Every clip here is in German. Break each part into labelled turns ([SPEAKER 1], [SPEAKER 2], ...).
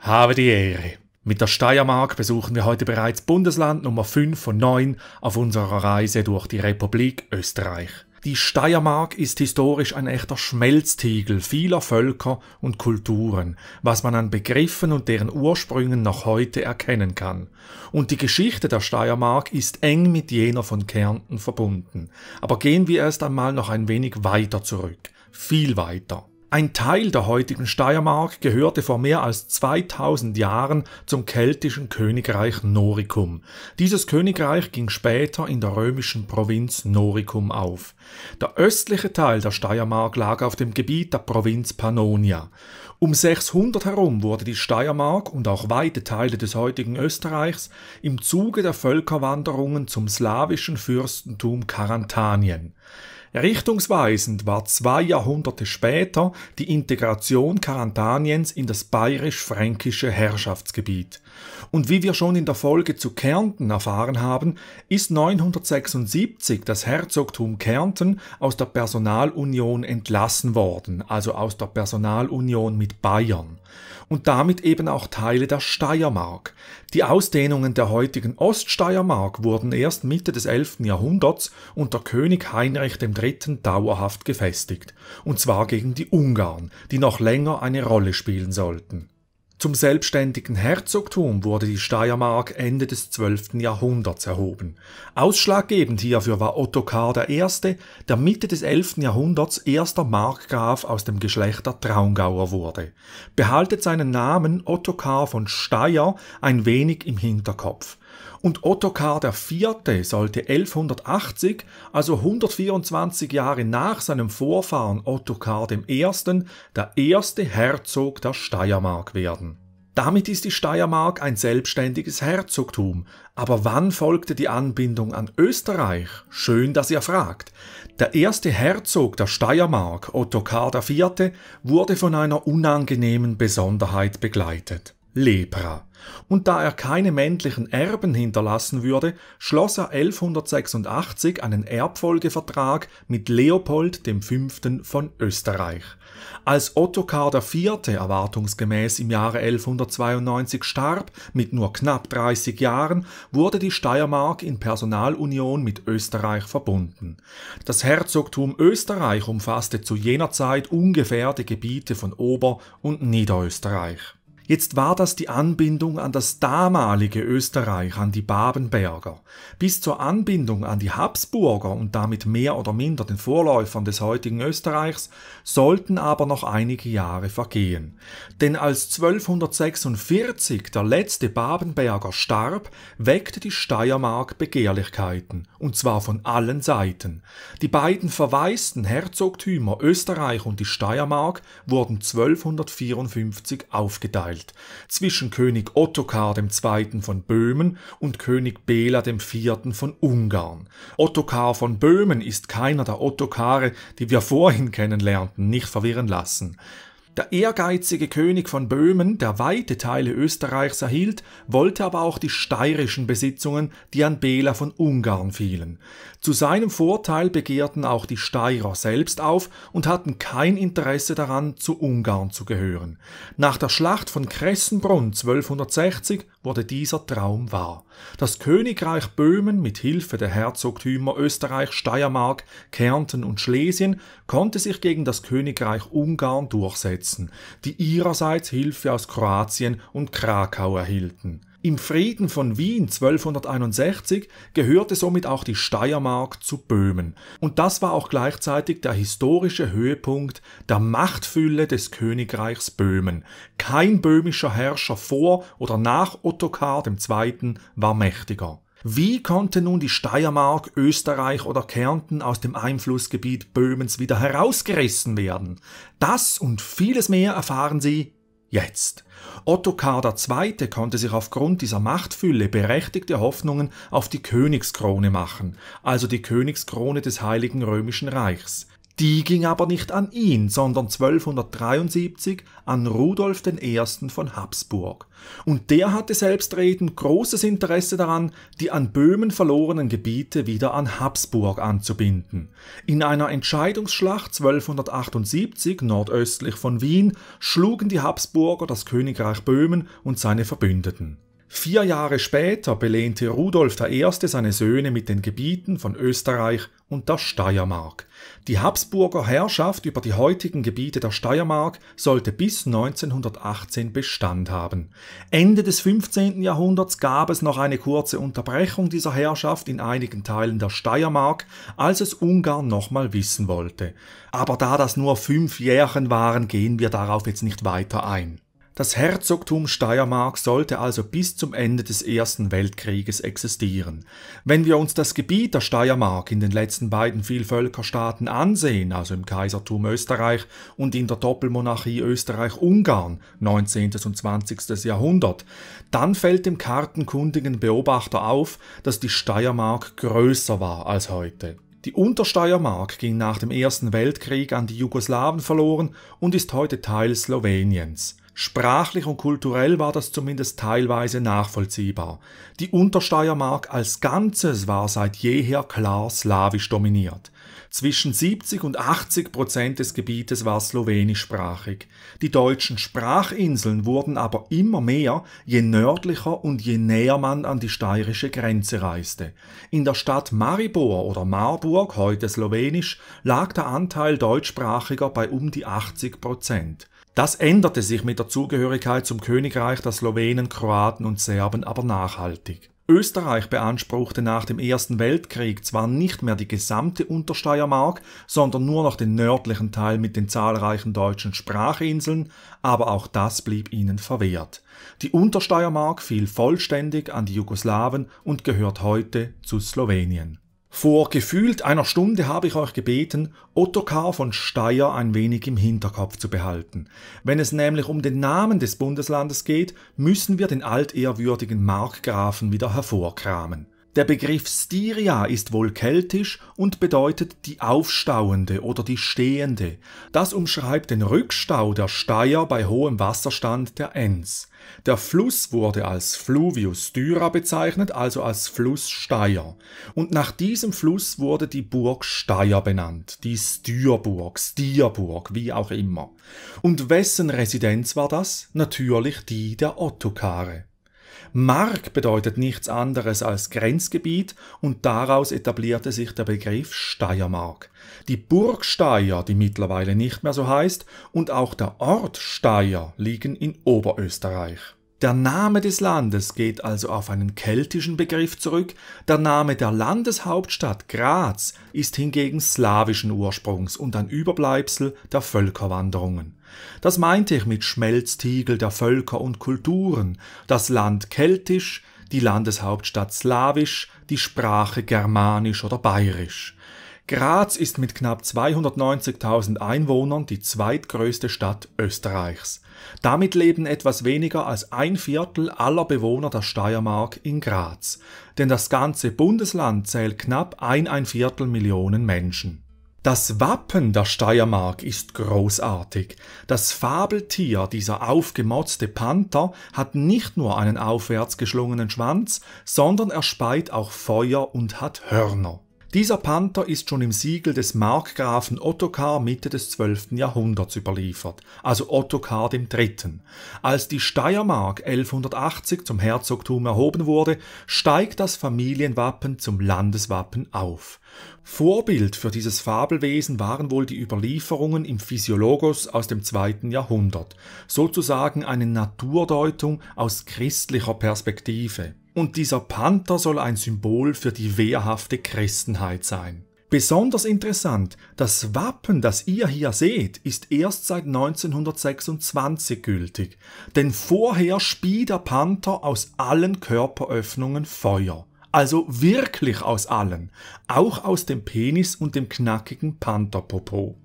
[SPEAKER 1] Habe die Ehre. Mit der Steiermark besuchen wir heute bereits Bundesland Nummer 5 von 9 auf unserer Reise durch die Republik Österreich. Die Steiermark ist historisch ein echter Schmelztiegel vieler Völker und Kulturen, was man an Begriffen und deren Ursprüngen noch heute erkennen kann. Und die Geschichte der Steiermark ist eng mit jener von Kärnten verbunden. Aber gehen wir erst einmal noch ein wenig weiter zurück, viel weiter. Ein Teil der heutigen Steiermark gehörte vor mehr als 2000 Jahren zum keltischen Königreich Noricum. Dieses Königreich ging später in der römischen Provinz Noricum auf. Der östliche Teil der Steiermark lag auf dem Gebiet der Provinz Pannonia. Um 600 herum wurde die Steiermark und auch weite Teile des heutigen Österreichs im Zuge der Völkerwanderungen zum slawischen Fürstentum Karantanien. Richtungsweisend war zwei Jahrhunderte später die Integration Karantaniens in das bayerisch-fränkische Herrschaftsgebiet. Und wie wir schon in der Folge zu Kärnten erfahren haben, ist 976 das Herzogtum Kärnten aus der Personalunion entlassen worden, also aus der Personalunion mit Bayern und damit eben auch Teile der Steiermark. Die Ausdehnungen der heutigen Oststeiermark wurden erst Mitte des 11. Jahrhunderts unter König Heinrich III. dauerhaft gefestigt, und zwar gegen die Ungarn, die noch länger eine Rolle spielen sollten zum selbstständigen Herzogtum wurde die Steiermark Ende des 12. Jahrhunderts erhoben. Ausschlaggebend hierfür war Ottokar I., der Mitte des 11. Jahrhunderts erster Markgraf aus dem Geschlecht der Traungauer wurde. Behaltet seinen Namen Ottokar von Steyr ein wenig im Hinterkopf und Ottokar IV. sollte 1180, also 124 Jahre nach seinem Vorfahren Ottokar I., der erste Herzog der Steiermark werden. Damit ist die Steiermark ein selbstständiges Herzogtum. Aber wann folgte die Anbindung an Österreich? Schön, dass ihr fragt. Der erste Herzog der Steiermark, Ottokar IV., wurde von einer unangenehmen Besonderheit begleitet. Lepra. Und da er keine männlichen Erben hinterlassen würde, schloss er 1186 einen Erbfolgevertrag mit Leopold V. von Österreich. Als Ottokar IV. erwartungsgemäß im Jahre 1192 starb, mit nur knapp 30 Jahren, wurde die Steiermark in Personalunion mit Österreich verbunden. Das Herzogtum Österreich umfasste zu jener Zeit ungefähr die Gebiete von Ober- und Niederösterreich. Jetzt war das die Anbindung an das damalige Österreich, an die Babenberger. Bis zur Anbindung an die Habsburger und damit mehr oder minder den Vorläufern des heutigen Österreichs sollten aber noch einige Jahre vergehen. Denn als 1246 der letzte Babenberger starb, weckte die Steiermark Begehrlichkeiten, und zwar von allen Seiten. Die beiden verwaisten Herzogtümer Österreich und die Steiermark wurden 1254 aufgeteilt hergestellt, zwischen König Ottokar II. von Böhmen und König Bela IV. von Ungarn. Ottokar von Böhmen ist keiner der Ottokare, die wir vorhin kennenlernten, nicht verwirren lassen. Der ehrgeizige König von Böhmen, der weite Teile Österreichs erhielt, wollte aber auch die steirischen Besitzungen, die an Bela von Ungarn fielen. Zu seinem Vorteil begehrten auch die Steirer selbst auf und hatten kein Interesse daran, zu Ungarn zu gehören. Nach der Schlacht von Kressenbrunn 1260 wurde dieser Traum wahr. Das Königreich Böhmen mit Hilfe der Herzogtümer Österreich, Steiermark, Kärnten und Schlesien konnte sich gegen das Königreich Ungarn durchsetzen, die ihrerseits Hilfe aus Kroatien und Krakau erhielten im Frieden von Wien 1261 gehörte somit auch die Steiermark zu Böhmen. Und das war auch gleichzeitig der historische Höhepunkt der Machtfülle des Königreichs Böhmen. Kein böhmischer Herrscher vor oder nach Ottokar II. war mächtiger. Wie konnte nun die Steiermark, Österreich oder Kärnten aus dem Einflussgebiet Böhmens wieder herausgerissen werden? Das und vieles mehr erfahren Sie jetzt. Ottokar II. konnte sich aufgrund dieser Machtfülle berechtigte Hoffnungen auf die Königskrone machen, also die Königskrone des Heiligen Römischen Reichs die ging aber nicht an ihn, sondern 1273 an Rudolf I. von Habsburg. Und der hatte selbstredend großes Interesse daran, die an Böhmen verlorenen Gebiete wieder an Habsburg anzubinden. In einer Entscheidungsschlacht 1278 nordöstlich von Wien schlugen die Habsburger das Königreich Böhmen und seine Verbündeten. Vier Jahre später belehnte Rudolf I. seine Söhne mit den Gebieten von Österreich und der Steiermark. Die Habsburger Herrschaft über die heutigen Gebiete der Steiermark sollte bis 1918 Bestand haben. Ende des 15. Jahrhunderts gab es noch eine kurze Unterbrechung dieser Herrschaft in einigen Teilen der Steiermark, als es Ungarn nochmal wissen wollte. Aber da das nur fünf Jährchen waren, gehen wir darauf jetzt nicht weiter ein. Das Herzogtum Steiermark sollte also bis zum Ende des Ersten Weltkrieges existieren. Wenn wir uns das Gebiet der Steiermark in den letzten beiden Vielvölkerstaaten ansehen, also im Kaisertum Österreich und in der Doppelmonarchie Österreich-Ungarn 19. und 20. Jahrhundert, dann fällt dem kartenkundigen Beobachter auf, dass die Steiermark größer war als heute. Die Untersteiermark ging nach dem Ersten Weltkrieg an die Jugoslawen verloren und ist heute Teil Sloweniens. Sprachlich und kulturell war das zumindest teilweise nachvollziehbar. Die Untersteiermark als Ganzes war seit jeher klar slawisch dominiert. Zwischen 70 und 80 Prozent des Gebietes war slowenischsprachig. Die deutschen Sprachinseln wurden aber immer mehr, je nördlicher und je näher man an die steirische Grenze reiste. In der Stadt Maribor oder Marburg, heute slowenisch, lag der Anteil deutschsprachiger bei um die 80 Prozent. Das änderte sich mit der Zugehörigkeit zum Königreich der Slowenen, Kroaten und Serben aber nachhaltig. Österreich beanspruchte nach dem Ersten Weltkrieg zwar nicht mehr die gesamte Untersteiermark, sondern nur noch den nördlichen Teil mit den zahlreichen deutschen Sprachinseln, aber auch das blieb ihnen verwehrt. Die Untersteiermark fiel vollständig an die Jugoslawen und gehört heute zu Slowenien vor gefühlt einer Stunde habe ich euch gebeten, Ottokar von Steyr ein wenig im Hinterkopf zu behalten. Wenn es nämlich um den Namen des Bundeslandes geht, müssen wir den altehrwürdigen Markgrafen wieder hervorkramen. Der Begriff Styria ist wohl keltisch und bedeutet die aufstauende oder die stehende. Das umschreibt den Rückstau der Steier bei hohem Wasserstand der Enns. Der Fluss wurde als Fluvius Styra bezeichnet, also als Fluss Steier. Und nach diesem Fluss wurde die Burg Steier benannt, die Styrburg, Stierburg, wie auch immer. Und wessen Residenz war das? Natürlich die der Ottokare. Mark bedeutet nichts anderes als Grenzgebiet und daraus etablierte sich der Begriff Steiermark. Die Burg Steyr, die mittlerweile nicht mehr so heißt, und auch der Ort Steyr liegen in Oberösterreich. Der Name des Landes geht also auf einen keltischen Begriff zurück, der Name der Landeshauptstadt Graz ist hingegen slawischen Ursprungs und ein Überbleibsel der Völkerwanderungen. Das meinte ich mit Schmelztiegel der Völker und Kulturen, das Land keltisch, die Landeshauptstadt slawisch, die Sprache germanisch oder bayerisch. Graz ist mit knapp 290.000 Einwohnern die zweitgrößte Stadt Österreichs. Damit leben etwas weniger als ein Viertel aller Bewohner der Steiermark in Graz, denn das ganze Bundesland zählt knapp ein ein Viertel Millionen Menschen. Das Wappen der Steiermark ist großartig. Das Fabeltier, dieser aufgemotzte Panther, hat nicht nur einen aufwärts geschlungenen Schwanz, sondern er speit auch Feuer und hat Hörner. Dieser Panther ist schon im Siegel des Markgrafen Ottokar Mitte des 12. Jahrhunderts überliefert, also Ottokar III. Als die Steiermark 1180 zum Herzogtum erhoben wurde, steigt das Familienwappen zum Landeswappen auf. Vorbild für dieses Fabelwesen waren wohl die Überlieferungen im Physiologos aus dem 2. Jahrhundert, sozusagen eine Naturdeutung aus christlicher Perspektive und dieser Panther soll ein Symbol für die wehrhafte Christenheit sein. Besonders interessant, das Wappen, das ihr hier seht, ist erst seit 1926 gültig, denn vorher spie der Panther aus allen Körperöffnungen Feuer. Also wirklich aus allen, auch aus dem Penis und dem knackigen Pantherpopo.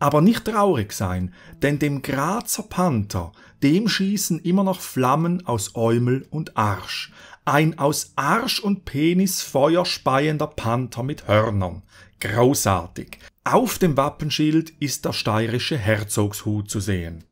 [SPEAKER 1] Aber nicht traurig sein, denn dem Grazer Panther, dem schießen immer noch Flammen aus Eumel und Arsch ein aus Arsch und Penis Feuer speiender Panther mit Hörnern. Großartig. Auf dem Wappenschild ist der steirische Herzogshut zu sehen.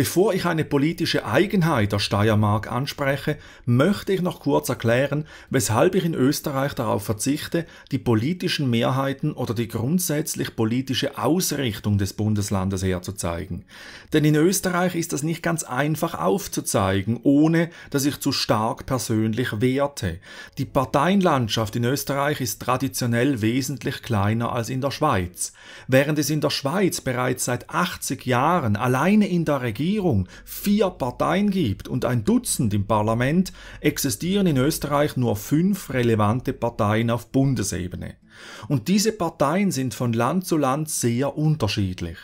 [SPEAKER 1] Bevor ich eine politische Eigenheit der Steiermark anspreche, möchte ich noch kurz erklären, weshalb ich in Österreich darauf verzichte, die politischen Mehrheiten oder die grundsätzlich politische Ausrichtung des Bundeslandes herzuzeigen. Denn in Österreich ist das nicht ganz einfach aufzuzeigen, ohne dass ich zu stark persönlich werte. Die Parteienlandschaft in Österreich ist traditionell wesentlich kleiner als in der Schweiz. Während es in der Schweiz bereits seit 80 Jahren alleine in der Regierung Regierung vier Parteien gibt und ein Dutzend im Parlament, existieren in Österreich nur fünf relevante Parteien auf Bundesebene. Und diese Parteien sind von Land zu Land sehr unterschiedlich.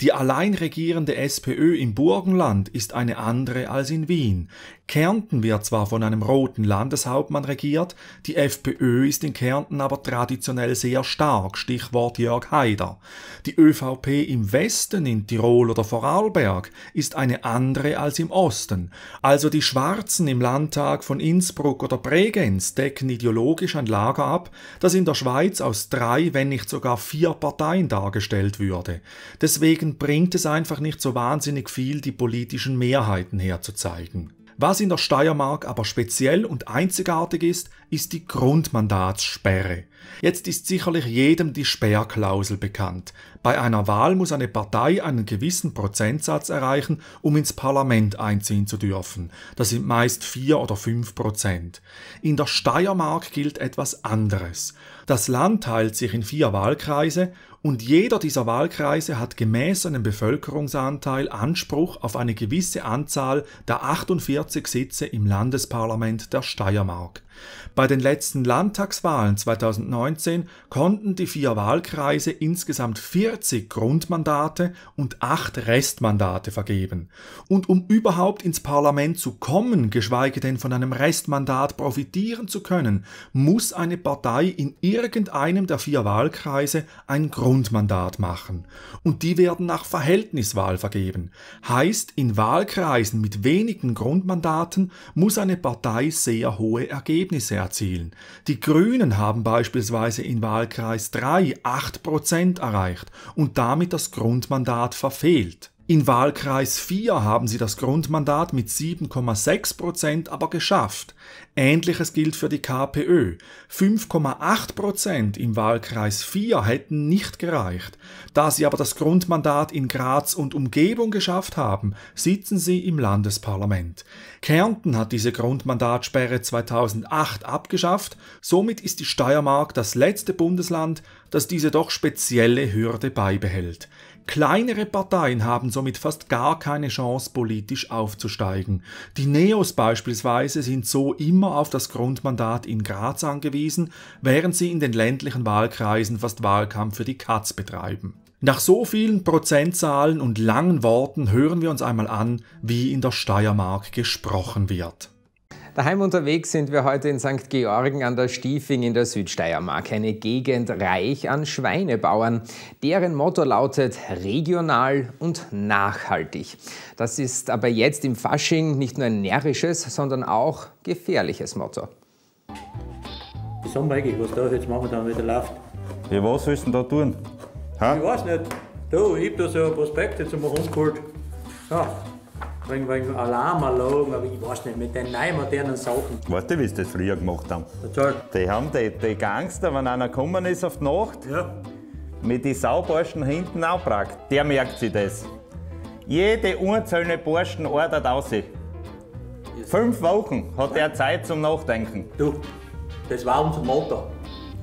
[SPEAKER 1] Die allein regierende SPÖ im Burgenland ist eine andere als in Wien. Kärnten wird zwar von einem roten Landeshauptmann regiert, die FPÖ ist in Kärnten aber traditionell sehr stark, Stichwort Jörg Haider. Die ÖVP im Westen, in Tirol oder Vorarlberg, ist eine andere als im Osten. Also die Schwarzen im Landtag von Innsbruck oder Bregenz decken ideologisch ein Lager ab, das in der Schweiz aus drei, wenn nicht sogar vier Parteien dargestellt würde. Deswegen bringt es einfach nicht so wahnsinnig viel, die politischen Mehrheiten herzuzeigen. Was in der Steiermark aber speziell und einzigartig ist, ist die Grundmandatssperre. Jetzt ist sicherlich jedem die Sperrklausel bekannt. Bei einer Wahl muss eine Partei einen gewissen Prozentsatz erreichen, um ins Parlament einziehen zu dürfen. Das sind meist vier oder fünf Prozent. In der Steiermark gilt etwas anderes. Das Land teilt sich in vier Wahlkreise und jeder dieser Wahlkreise hat gemäß einem Bevölkerungsanteil Anspruch auf eine gewisse Anzahl der 48 Sitze im Landesparlament der Steiermark. Bei den letzten Landtagswahlen 2019 konnten die vier Wahlkreise insgesamt 40 Grundmandate und 8 Restmandate vergeben. Und um überhaupt ins Parlament zu kommen, geschweige denn von einem Restmandat profitieren zu können, muss eine Partei in irgendeinem der vier Wahlkreise ein Grundmandat machen. Und die werden nach Verhältniswahl vergeben. Heißt, in Wahlkreisen mit wenigen Grundmandaten muss eine Partei sehr hohe Ergebnisse Ergebnisse erzielen. Die Grünen haben beispielsweise in Wahlkreis 3 8% erreicht und damit das Grundmandat verfehlt. In Wahlkreis 4 haben sie das Grundmandat mit 7,6 Prozent aber geschafft. Ähnliches gilt für die KPÖ. 5,8 Prozent im Wahlkreis 4 hätten nicht gereicht. Da sie aber das Grundmandat in Graz und Umgebung geschafft haben, sitzen sie im Landesparlament. Kärnten hat diese Grundmandatsperre 2008 abgeschafft. Somit ist die Steiermark das letzte Bundesland, das diese doch spezielle Hürde beibehält. Kleinere Parteien haben somit fast gar keine Chance, politisch aufzusteigen. Die Neos beispielsweise sind so immer auf das Grundmandat in Graz angewiesen, während sie in den ländlichen Wahlkreisen fast Wahlkampf für die Katz betreiben. Nach so vielen Prozentzahlen und langen Worten hören wir uns einmal an, wie in der Steiermark gesprochen wird. Daheim unterwegs sind wir heute in St. Georgen an der Stiefing in der Südsteiermark, eine Gegend reich an Schweinebauern. Deren Motto lautet regional und nachhaltig. Das ist aber jetzt im Fasching nicht nur ein närrisches, sondern auch gefährliches Motto. Das haben wir eigentlich, was da jetzt machen, damit wieder läuft. Ja, was willst du denn da tun? Ha? Ich weiß nicht. Du, ich hab da so ein Prospekt jetzt einmal rumgeholt. Ja, kriegen wegen Alarmanlagen, aber ich weiß nicht, mit den neuen modernen Sachen. Weißt du, wie sie das früher gemacht haben? Erzähl. Die haben die, die Gangster, wenn einer gekommen ist auf die Nacht, ja. mit den Sauburschen hinten anpragt. Der merkt sich das. Jede einzelne Burschen ordert aus. Yes. Fünf Wochen hat er Zeit zum Nachdenken. Du, das war unser Motto.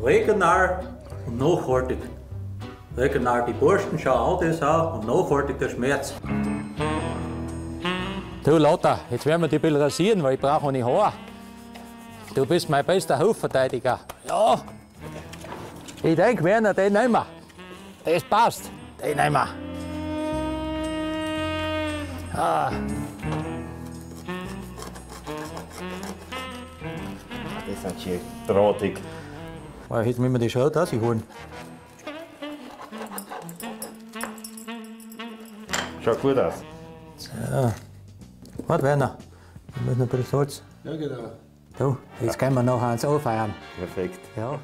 [SPEAKER 1] Regional und nachhaltig. Regional die Burschen, schauen auch das an und nachhaltig der Schmerz. Du Lotta, jetzt werden wir die ein bisschen rasieren, weil ich brauche nicht Haar. Du bist mein bester Hofverteidiger. Ja. Ich denke, Werner, den nehmen wir. Das passt. Den nehmen wir. Ah. Das sind schön drahtig. jetzt müssen wir die Schau rausholen. Schaut gut aus. So. Warte, Werner, wir müssen ein bisschen Salz. Ja, genau. So, jetzt können wir noch eins anfeiern. Perfekt. Ja.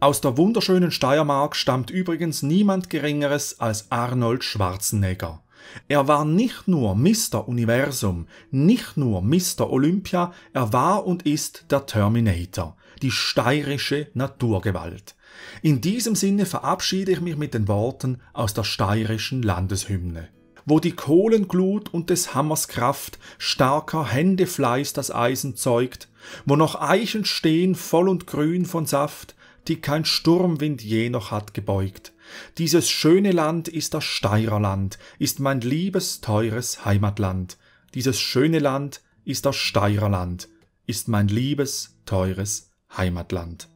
[SPEAKER 1] Aus der wunderschönen Steiermark stammt übrigens niemand Geringeres als Arnold Schwarzenegger. Er war nicht nur Mr. Universum, nicht nur Mr. Olympia, er war und ist der Terminator, die steirische Naturgewalt. In diesem Sinne verabschiede ich mich mit den Worten aus der steirischen Landeshymne wo die Kohlenglut und des Hammers Kraft starker Händefleiß das Eisen zeugt, wo noch Eichen stehen voll und grün von Saft, die kein Sturmwind je noch hat gebeugt. Dieses schöne Land ist das Steirerland, ist mein liebes, teures Heimatland. Dieses schöne Land ist das Steirerland, ist mein liebes, teures Heimatland.